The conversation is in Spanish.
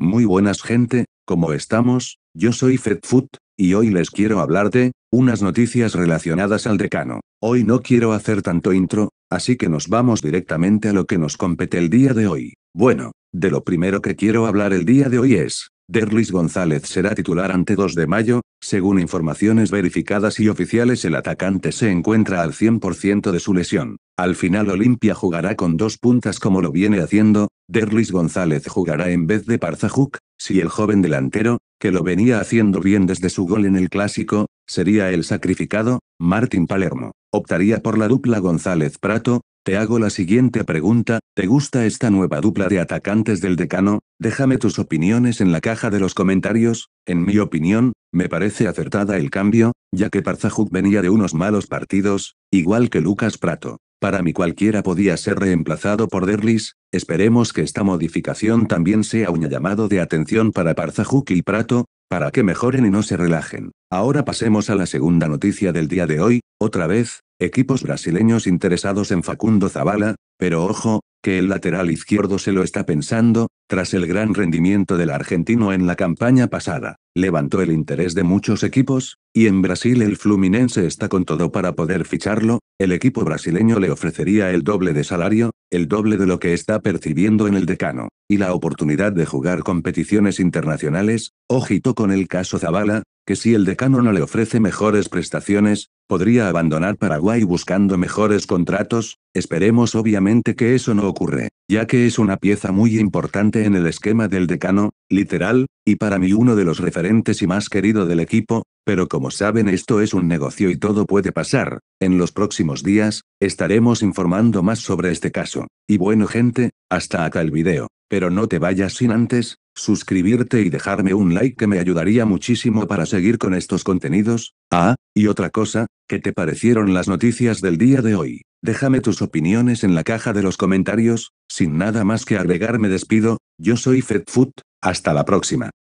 Muy buenas gente, ¿cómo estamos? Yo soy Fedfoot y hoy les quiero hablar de unas noticias relacionadas al decano. Hoy no quiero hacer tanto intro, así que nos vamos directamente a lo que nos compete el día de hoy. Bueno, de lo primero que quiero hablar el día de hoy es, Derlis González será titular ante 2 de mayo, según informaciones verificadas y oficiales el atacante se encuentra al 100% de su lesión. Al final Olimpia jugará con dos puntas como lo viene haciendo, Derlis González jugará en vez de Parzajuk, si el joven delantero, que lo venía haciendo bien desde su gol en el clásico, sería el sacrificado, Martín Palermo, optaría por la dupla González-Prato, te hago la siguiente pregunta, ¿te gusta esta nueva dupla de atacantes del decano? Déjame tus opiniones en la caja de los comentarios, en mi opinión, me parece acertada el cambio, ya que Parzajuk venía de unos malos partidos, igual que Lucas Prato. Para mí cualquiera podía ser reemplazado por Derlis, esperemos que esta modificación también sea un llamado de atención para Parzajuki y Prato, para que mejoren y no se relajen. Ahora pasemos a la segunda noticia del día de hoy, otra vez, equipos brasileños interesados en Facundo Zavala, pero ojo, que el lateral izquierdo se lo está pensando, tras el gran rendimiento del argentino en la campaña pasada, levantó el interés de muchos equipos, y en Brasil el Fluminense está con todo para poder ficharlo, el equipo brasileño le ofrecería el doble de salario, el doble de lo que está percibiendo en el decano, y la oportunidad de jugar competiciones internacionales, ojito con el caso Zavala, que si el decano no le ofrece mejores prestaciones, Podría abandonar Paraguay buscando mejores contratos, esperemos obviamente que eso no ocurre, ya que es una pieza muy importante en el esquema del decano, literal, y para mí uno de los referentes y más querido del equipo, pero como saben esto es un negocio y todo puede pasar, en los próximos días, estaremos informando más sobre este caso. Y bueno gente, hasta acá el video, pero no te vayas sin antes, suscribirte y dejarme un like que me ayudaría muchísimo para seguir con estos contenidos. Ah, y otra cosa, ¿qué te parecieron las noticias del día de hoy? Déjame tus opiniones en la caja de los comentarios, sin nada más que agregar me despido, yo soy Fedfoot. hasta la próxima.